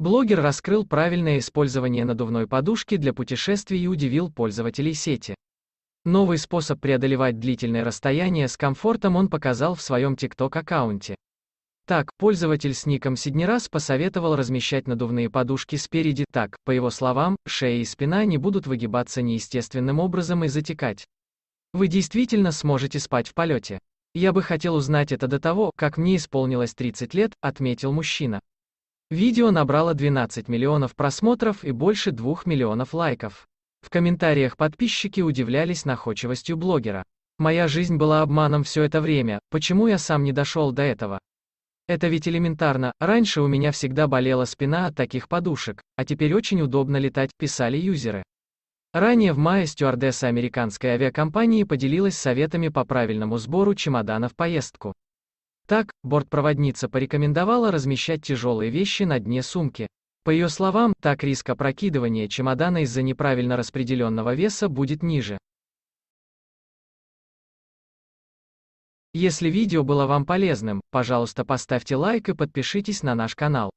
Блогер раскрыл правильное использование надувной подушки для путешествий и удивил пользователей сети. Новый способ преодолевать длительное расстояние с комфортом он показал в своем TikTok-аккаунте. Так, пользователь с ником Сиднерас посоветовал размещать надувные подушки спереди так, по его словам, шея и спина не будут выгибаться неестественным образом и затекать. Вы действительно сможете спать в полете. Я бы хотел узнать это до того, как мне исполнилось 30 лет, отметил мужчина. Видео набрало 12 миллионов просмотров и больше 2 миллионов лайков. В комментариях подписчики удивлялись находчивостью блогера. Моя жизнь была обманом все это время, почему я сам не дошел до этого? Это ведь элементарно, раньше у меня всегда болела спина от таких подушек, а теперь очень удобно летать, писали юзеры. Ранее в мае стюардесса американской авиакомпании поделилась советами по правильному сбору чемодана в поездку. Так, бортпроводница порекомендовала размещать тяжелые вещи на дне сумки. По ее словам, так риск опрокидывания чемодана из-за неправильно распределенного веса будет ниже. Если видео было вам полезным, пожалуйста поставьте лайк и подпишитесь на наш канал.